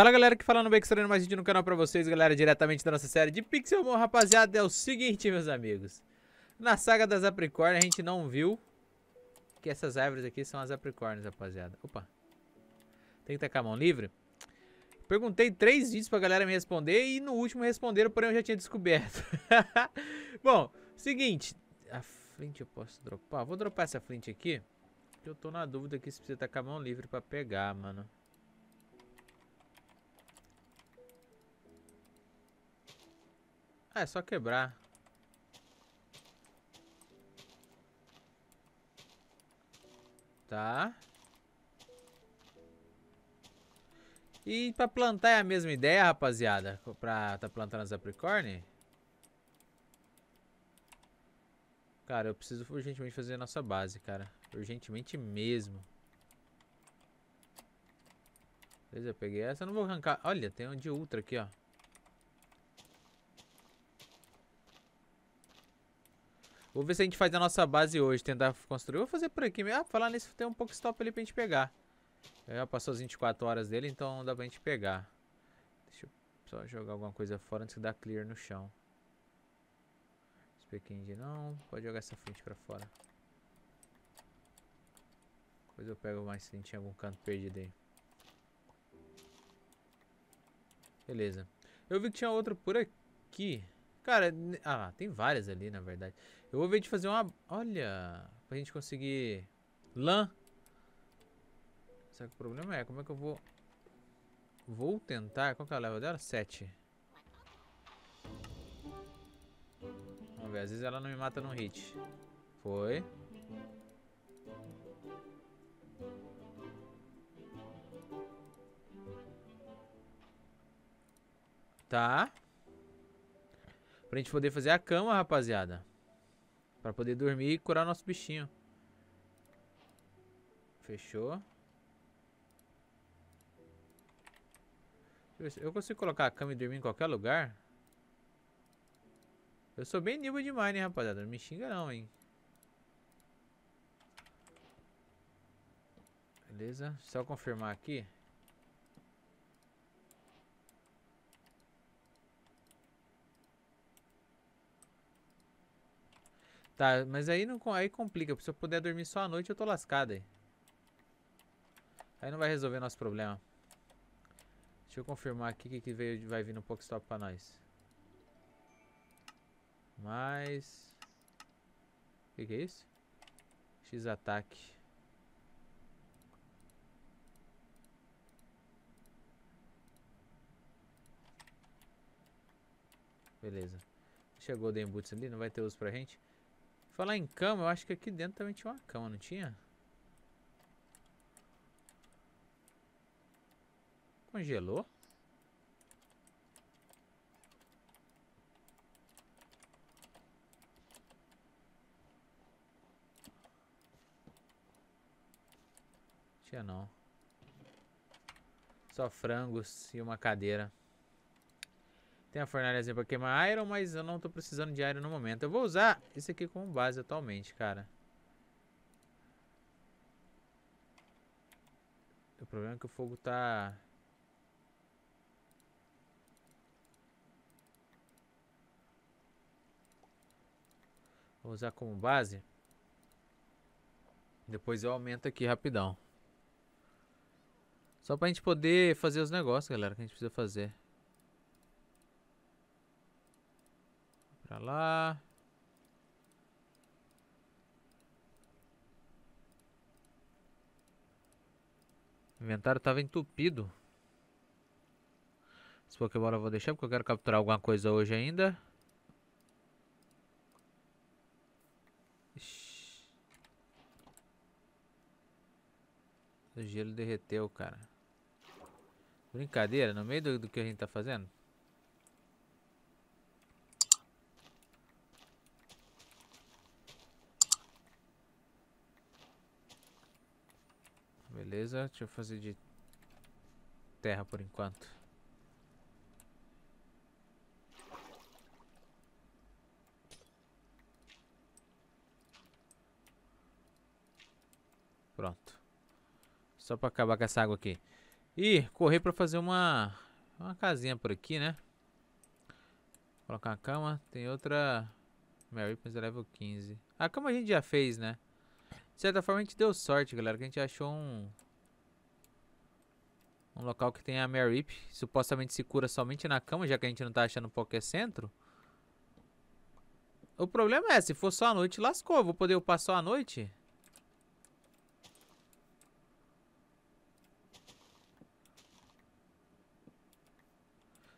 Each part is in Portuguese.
Fala galera que fala no Beck trazendo mais vídeo no canal pra vocês, galera, diretamente da nossa série de Pixelmon, rapaziada, é o seguinte, meus amigos. Na saga das Apricórnia a gente não viu que essas árvores aqui são as Apricórnias, rapaziada. Opa, tem que tacar a mão livre. Perguntei três vídeos pra galera me responder e no último responderam, porém eu já tinha descoberto. Bom, seguinte, a flint eu posso dropar? Vou dropar essa flint aqui, porque eu tô na dúvida aqui se precisa tacar a mão livre pra pegar, mano. Ah, é só quebrar. Tá. E pra plantar é a mesma ideia, rapaziada? Pra tá plantando as apricorne? Cara, eu preciso urgentemente fazer a nossa base, cara. Urgentemente mesmo. Beleza, eu peguei essa. Eu não vou arrancar. Olha, tem um de ultra aqui, ó. Vou ver se a gente faz a nossa base hoje, tentar construir. Vou fazer por aqui mesmo. Ah, falar nisso, tem um pouco stop ali pra gente pegar. Já é, passou as 24 horas dele, então dá pra gente pegar. Deixa eu só jogar alguma coisa fora antes de dar clear no chão. Speaking não. Pode jogar essa frente pra fora. Depois eu pego mais se tinha algum canto perdido aí. Beleza. Eu vi que tinha outro por aqui. Cara, ah, tem várias ali, na verdade. Eu vou ver de fazer uma... Olha, pra gente conseguir lã. Só que o problema é, como é que eu vou... Vou tentar... Qual que é a leva dela? Sete. Vamos ver, às vezes ela não me mata no hit. Foi. Tá. Pra gente poder fazer a cama, rapaziada. Pra poder dormir e curar nosso bichinho. Fechou. Eu consigo colocar a cama e dormir em qualquer lugar? Eu sou bem nível demais, né, rapaziada? Não me xinga não, hein. Beleza. Só confirmar aqui. Tá, mas aí, não, aí complica. Se eu puder dormir só à noite, eu tô lascado aí. Aí não vai resolver nosso problema. Deixa eu confirmar aqui o que, que veio, vai vir no Pokestop pra nós. Mais... O que, que é isso? X-ataque. Beleza. Chegou o Dembutz ali, não vai ter uso pra gente. Falar em cama, eu acho que aqui dentro também tinha uma cama, não tinha? Congelou? Tinha não. Só frangos e uma cadeira. Tem a fornalhazinha pra queimar iron, mas eu não tô precisando de iron no momento. Eu vou usar isso aqui como base atualmente, cara. O problema é que o fogo tá... Vou usar como base. Depois eu aumento aqui rapidão. Só pra gente poder fazer os negócios, galera, que a gente precisa fazer. pra lá. O inventário tava entupido. Esse Pokébola eu vou deixar porque eu quero capturar alguma coisa hoje ainda. O gelo derreteu, cara. Brincadeira, no meio do, do que a gente tá fazendo? Beleza, deixa eu fazer de terra por enquanto. Pronto. Só pra acabar com essa água aqui. E correr pra fazer uma, uma casinha por aqui, né? colocar uma cama. Tem outra... Mary, mas é level 15. A cama a gente já fez, né? De certa forma a gente deu sorte, galera, que a gente achou um... Um local que tem a Merip. Supostamente se cura somente na cama, já que a gente não tá achando qualquer Centro. O problema é, se for só a noite, lascou. vou poder upar só a noite?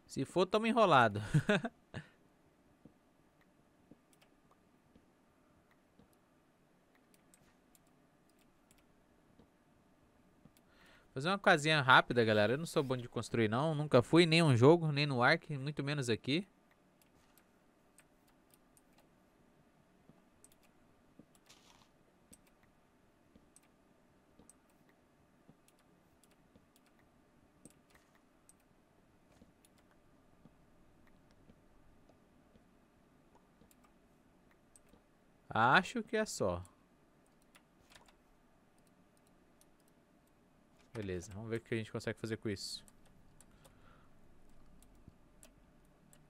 Se for, tamo enrolado. Fazer uma casinha rápida, galera. Eu não sou bom de construir, não. Nunca fui, nem um jogo, nem no Ark, muito menos aqui. Acho que é só. Beleza, vamos ver o que a gente consegue fazer com isso.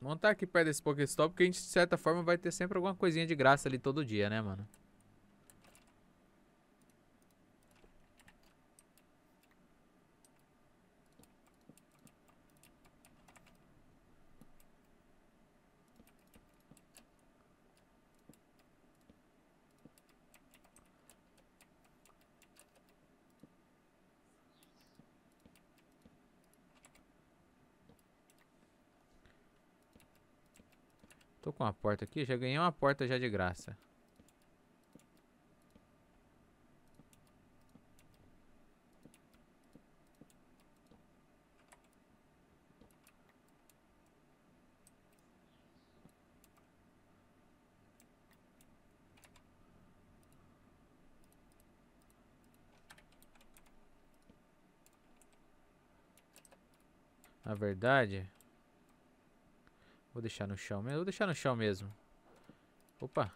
Montar aqui perto desse Pokéstop, porque a gente, de certa forma, vai ter sempre alguma coisinha de graça ali todo dia, né, mano? Tô com uma porta aqui, já ganhei uma porta já de graça. Na verdade, Vou deixar no chão mesmo. Vou deixar no chão mesmo. Opa.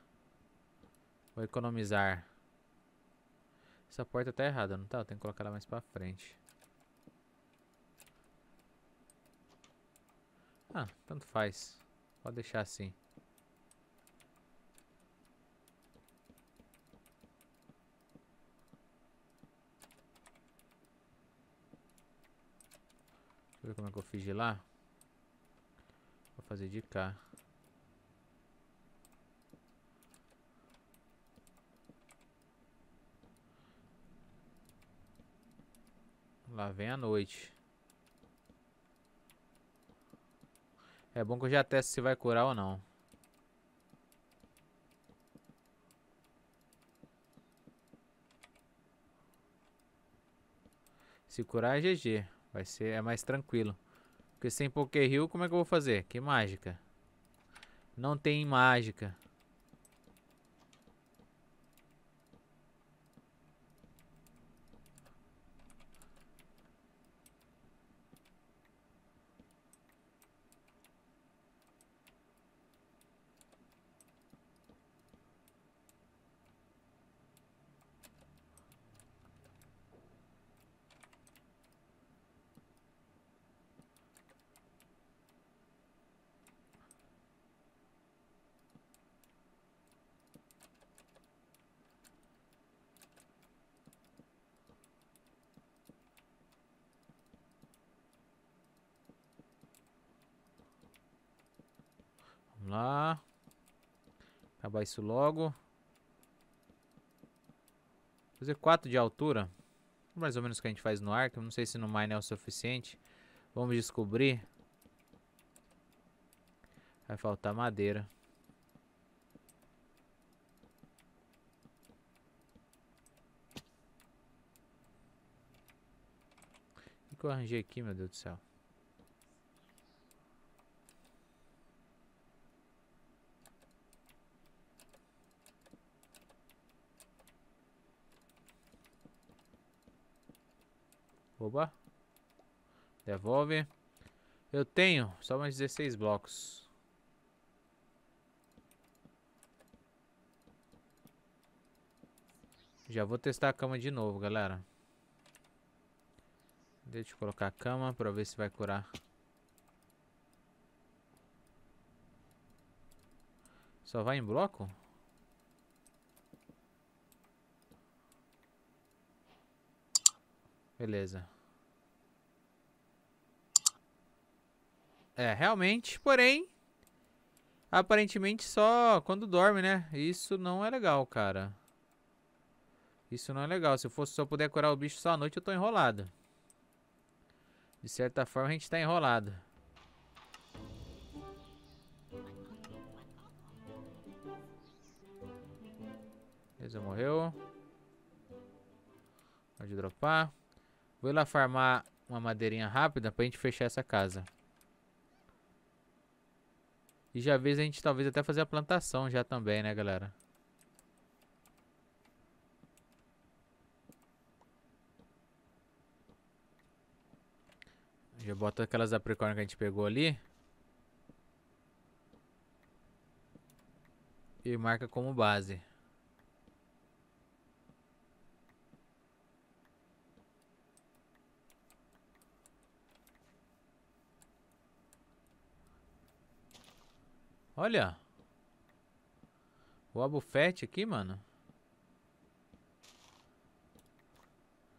Vou economizar. Essa porta tá errada, não tá? Eu tenho que colocar ela mais pra frente. Ah, tanto faz. Pode deixar assim. Deixa eu ver como é que eu fiz de lá fazer de cá. Lá vem a noite. É bom que eu já teste se vai curar ou não. Se curar é GG. Vai ser, é mais tranquilo. Porque sem Poké Rio, como é que eu vou fazer? Que mágica. Não tem mágica. Vamos lá. Acabar isso logo. Fazer 4 de altura. Mais ou menos o que a gente faz no arco. Não sei se no mine é o suficiente. Vamos descobrir. Vai faltar madeira. O que eu arranjei aqui, meu Deus do céu? Opa. Devolve. Eu tenho só mais 16 blocos. Já vou testar a cama de novo, galera. Deixa eu colocar a cama pra ver se vai curar. Só vai em bloco? Beleza. É, realmente, porém, aparentemente só quando dorme, né? Isso não é legal, cara. Isso não é legal. Se eu fosse só puder curar o bicho só à noite, eu tô enrolado. De certa forma, a gente tá enrolado. Beleza, morreu. Pode dropar. Vou ir lá farmar uma madeirinha rápida pra gente fechar essa casa. E já vez a gente talvez até fazer a plantação já também, né, galera? Já bota aquelas apricórnia que a gente pegou ali. E marca como base. Olha. O abufete aqui, mano.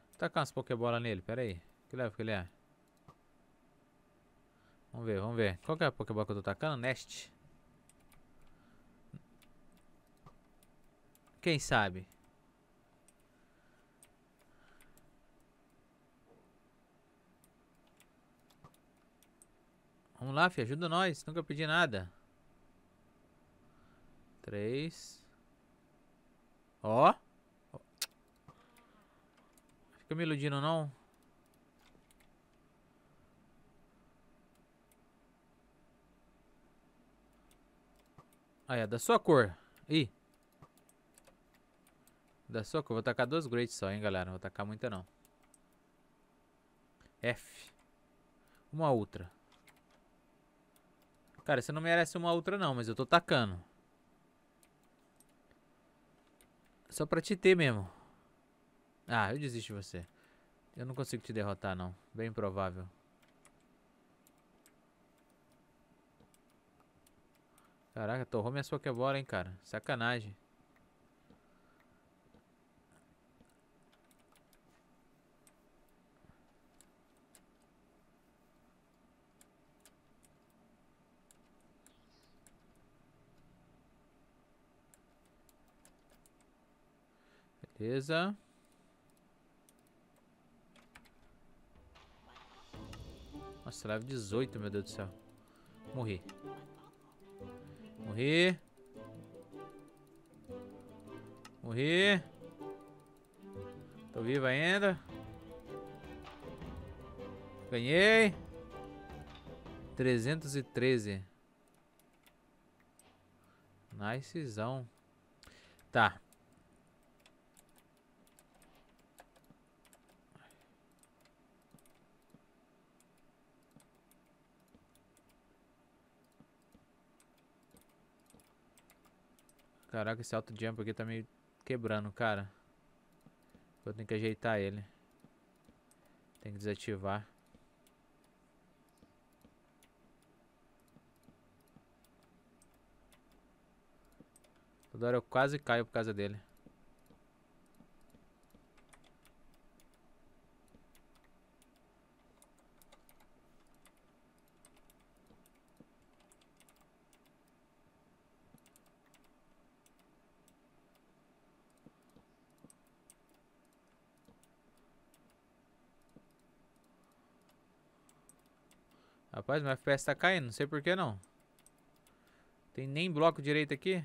Vou tá tacar umas pokebola nele, pera aí. Que leva que ele é? Vamos ver, vamos ver. Qual que é a pokebola que eu tô tacando? Nest. Quem sabe? Vamos lá, filho. Ajuda nós. Nunca pedi nada. Três. Ó. Fica me iludindo, não? aí é da sua cor. Ih. Da sua cor. Vou tacar duas grades só, hein, galera. Não vou tacar muita, não. F. Uma outra. Cara, você não merece uma outra, não. Mas eu tô tacando. Só pra te ter mesmo. Ah, eu desisto de você. Eu não consigo te derrotar, não. Bem provável. Caraca, torrou minha Pokébola, hein, cara. Sacanagem. Beleza. Nossa, level 18, meu Deus do céu. Morri. Morri. Morri. Tô vivo ainda. Ganhei. 313. Nicezão. Tá. Caraca, esse alto jump aqui tá meio quebrando, cara. Eu tenho que ajeitar ele. Tem que desativar. Toda hora eu quase caio por causa dele. Rapaz, meu FPS tá caindo, não sei por que não. Tem nem bloco direito aqui.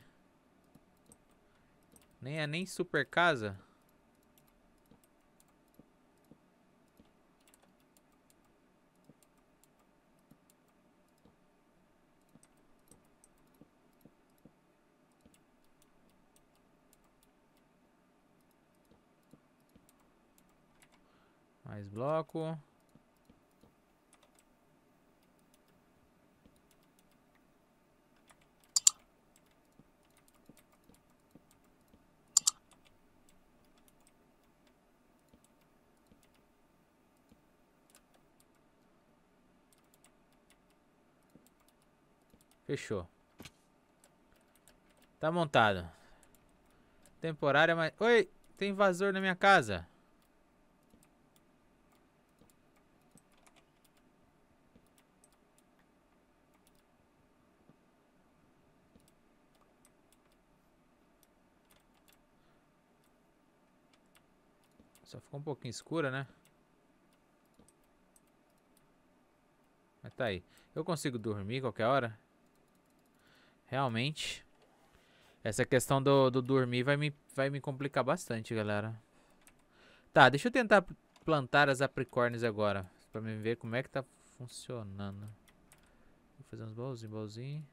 Nem é nem super casa. Mais bloco. Fechou. Tá montado. Temporária, mas... Oi! Tem invasor na minha casa. Só ficou um pouquinho escura, né? Mas tá aí. Eu consigo dormir qualquer hora? Realmente. Essa questão do, do dormir vai me, vai me complicar bastante, galera. Tá, deixa eu tentar plantar as apricornes agora. Pra ver como é que tá funcionando. Vou fazer uns baúzinhos, baúzinho.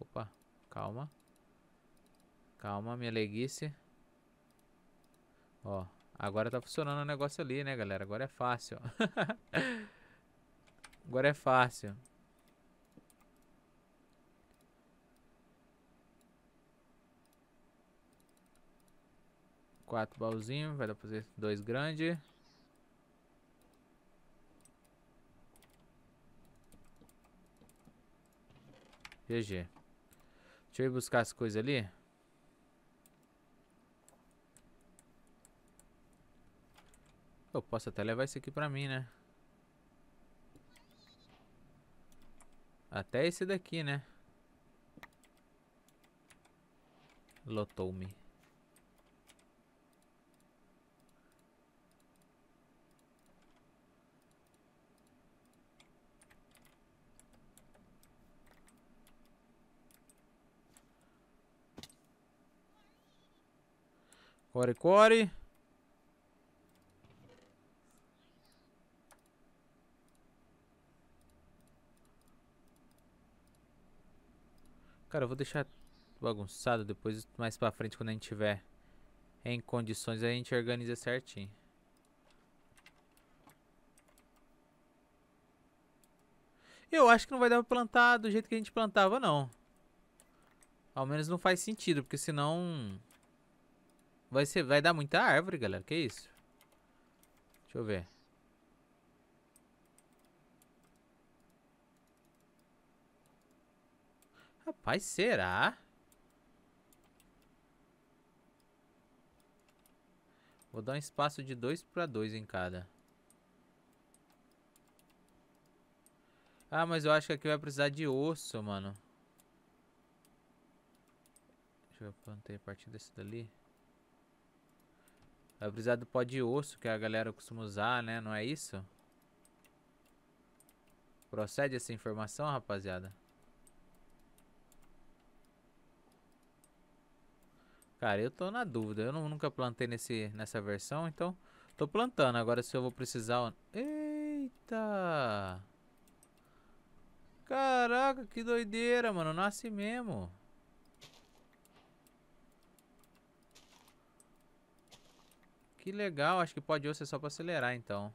Opa, calma. Calma, minha leguice. Ó, agora tá funcionando o negócio ali, né, galera? Agora é fácil, Agora é fácil. quatro baúzinhos, vai dar pra fazer dois grandes. GG. Deixa eu ir buscar as coisas ali. Eu posso até levar isso aqui pra mim, né? Até esse daqui, né? Lotou-me. Core, core. Cara, eu vou deixar bagunçado depois, mais pra frente, quando a gente tiver em condições, a gente organiza certinho. Eu acho que não vai dar pra plantar do jeito que a gente plantava, não. Ao menos não faz sentido, porque senão... Vai, ser, vai dar muita árvore, galera. Que isso? Deixa eu ver. Rapaz, será? Vou dar um espaço de dois para dois em cada. Ah, mas eu acho que aqui vai precisar de osso, mano. Deixa eu plantar a partir desse dali. Vai precisar do pó de osso que a galera costuma usar, né? Não é isso? Procede essa informação, rapaziada? Cara, eu tô na dúvida. Eu não, nunca plantei nesse, nessa versão, então... Tô plantando. Agora se eu vou precisar... Eita! Caraca, que doideira, mano. Nasce mesmo. Que legal, acho que pode ser só pra acelerar então.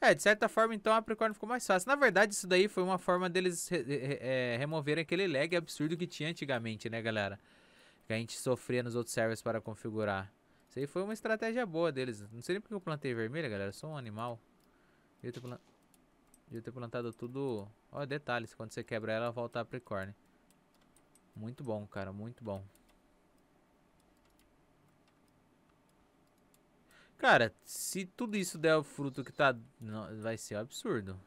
É, de certa forma, então, a Capricorn ficou mais fácil. Na verdade, isso daí foi uma forma deles re re é, removerem aquele lag absurdo que tinha antigamente, né, galera? Que a gente sofria nos outros servers para configurar. Isso aí foi uma estratégia boa deles. Não sei nem porque eu plantei vermelha, galera. Eu sou um animal. Devia ter, plant... Devia ter plantado tudo... Olha detalhes. Quando você quebra ela, volta a Capricorn. Muito bom, cara, muito bom. Cara, se tudo isso der o fruto que tá... vai ser um absurdo.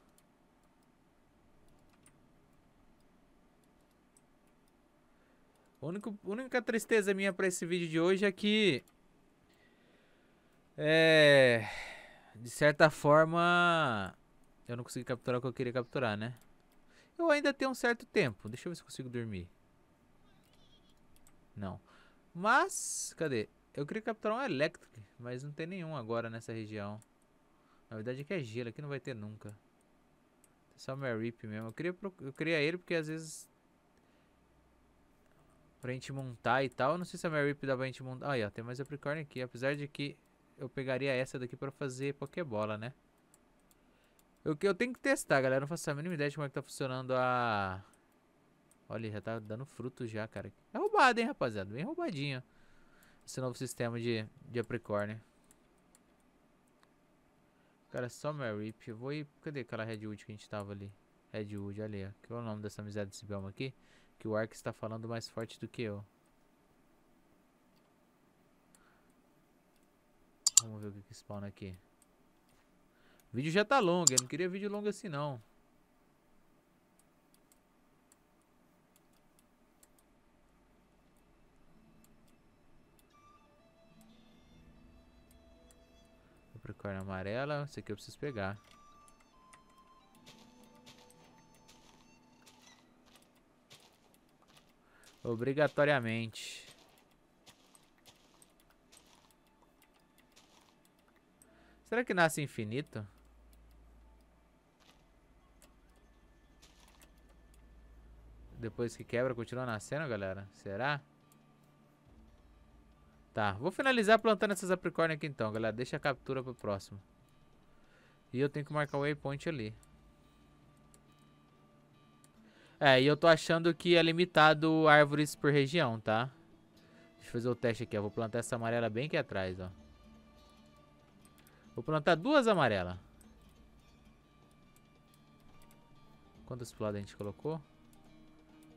A única, única tristeza minha pra esse vídeo de hoje é que... É... De certa forma... Eu não consegui capturar o que eu queria capturar, né? Eu ainda tenho um certo tempo. Deixa eu ver se eu consigo dormir. Não. Mas, cadê? Eu queria capturar um Electric, mas não tem nenhum agora nessa região. Na verdade é que é gelo, aqui não vai ter nunca. É só só Marip mesmo. Eu queria, eu queria ele porque às vezes... Pra gente montar e tal. Eu não sei se a Rip dá pra gente montar. Aí, ó, tem mais Capricorn aqui. Apesar de que eu pegaria essa daqui pra fazer Pokébola, né? Eu, eu tenho que testar, galera. não faço a mínima ideia de como é que tá funcionando a... Olha, já tá dando frutos já, cara. É roubado, hein, rapaziada? Bem roubadinho. Esse novo sistema de, de apricórnio. Cara, só Rip. Eu vou ir... Cadê aquela Redwood que a gente tava ali? Redwood, olha aí. Que é o nome dessa amizade desse bioma aqui? Que o Ark está falando mais forte do que eu. Vamos ver o que, que spawna aqui. O vídeo já tá longo. Eu não queria vídeo longo assim, não. Unicorn amarela. Esse aqui eu preciso pegar. Obrigatoriamente. Será que nasce infinito? Depois que quebra, continua nascendo, galera? Será? Será? Tá, vou finalizar plantando essas apricórnias aqui então, galera. Deixa a captura pro próximo. E eu tenho que marcar o waypoint ali. É, e eu tô achando que é limitado árvores por região, tá? Deixa eu fazer o teste aqui, ó. Vou plantar essa amarela bem aqui atrás, ó. Vou plantar duas amarelas. Quantas lado a gente colocou?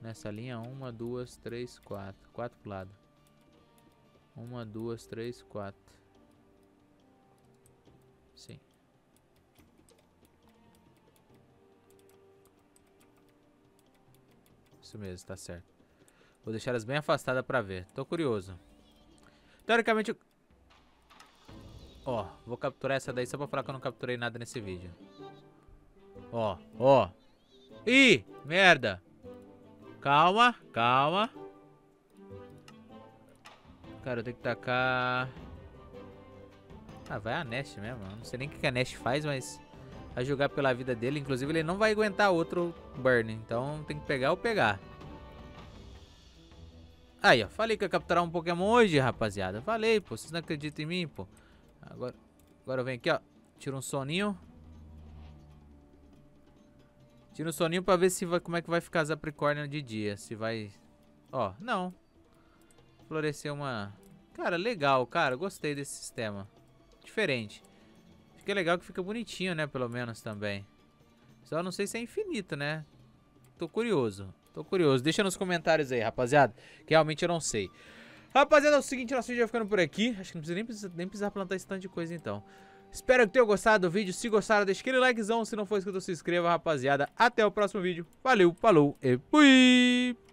Nessa linha, uma, duas, três, quatro. Quatro lado uma, duas, três, quatro. Sim. Isso mesmo, tá certo. Vou deixar elas bem afastadas pra ver. Tô curioso. Teoricamente... Ó, vou capturar essa daí só pra falar que eu não capturei nada nesse vídeo. Ó, ó. Ih, merda. Calma, calma. Cara, eu tenho que tacar... Ah, vai a Nest mesmo. não sei nem o que a Nest faz, mas... Vai jogar pela vida dele. Inclusive, ele não vai aguentar outro burn. Então, tem que pegar ou pegar. Aí, ó. Falei que ia capturar um Pokémon hoje, rapaziada. Falei, pô. Vocês não acreditam em mim, pô. Agora, agora eu venho aqui, ó. Tira um soninho. Tira um soninho pra ver se vai, como é que vai ficar as Capricornio de dia. Se vai... Ó, não. Florescer uma... Cara, legal, cara. Gostei desse sistema. Diferente. Fica legal que fica bonitinho, né? Pelo menos também. Só não sei se é infinito, né? Tô curioso. Tô curioso. Deixa nos comentários aí, rapaziada. Que realmente eu não sei. Rapaziada, é o seguinte, nosso vídeo vai ficando por aqui. Acho que não precisa nem, precisa, nem precisar plantar esse tanto de coisa, então. Espero que tenham gostado do vídeo. Se gostaram, deixa aquele likezão. Se não for inscrito, se inscreva, rapaziada. Até o próximo vídeo. Valeu, falou e fui!